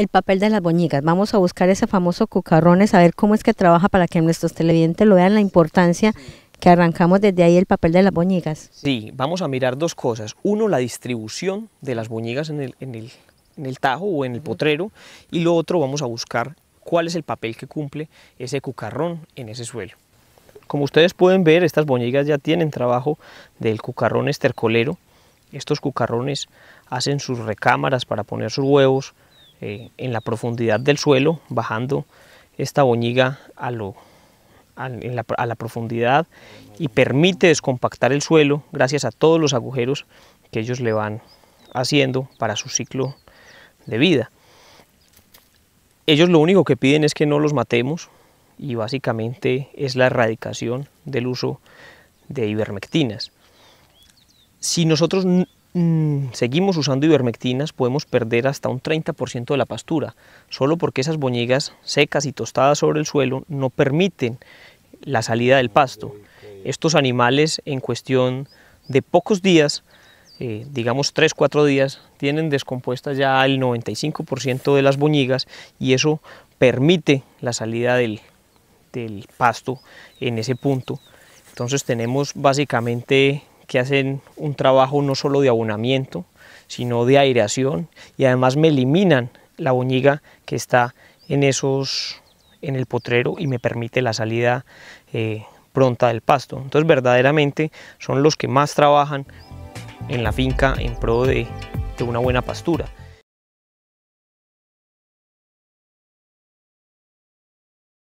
el papel de las boñigas. Vamos a buscar ese famoso cucarrón, a ver cómo es que trabaja para que nuestros televidentes lo vean la importancia que arrancamos desde ahí el papel de las boñigas. Sí, vamos a mirar dos cosas. Uno, la distribución de las boñigas en el, en el tajo o en el potrero. Y lo otro, vamos a buscar cuál es el papel que cumple ese cucarrón en ese suelo. Como ustedes pueden ver, estas boñigas ya tienen trabajo del cucarrón estercolero. Estos cucarrones hacen sus recámaras para poner sus huevos, eh, en la profundidad del suelo, bajando esta boñiga a, lo, a, la, a la profundidad y permite descompactar el suelo gracias a todos los agujeros que ellos le van haciendo para su ciclo de vida. Ellos lo único que piden es que no los matemos y básicamente es la erradicación del uso de ivermectinas. Si nosotros Mm, seguimos usando ivermectinas, podemos perder hasta un 30% de la pastura, solo porque esas boñigas secas y tostadas sobre el suelo no permiten la salida del pasto. Estos animales en cuestión de pocos días, eh, digamos 3-4 días, tienen descompuestas ya el 95% de las boñigas y eso permite la salida del pasto en ese punto. Entonces tenemos básicamente que hacen un trabajo no solo de abonamiento, sino de aireación y además me eliminan la boñiga que está en esos en el potrero y me permite la salida eh, pronta del pasto. Entonces verdaderamente son los que más trabajan en la finca en pro de una buena pastura.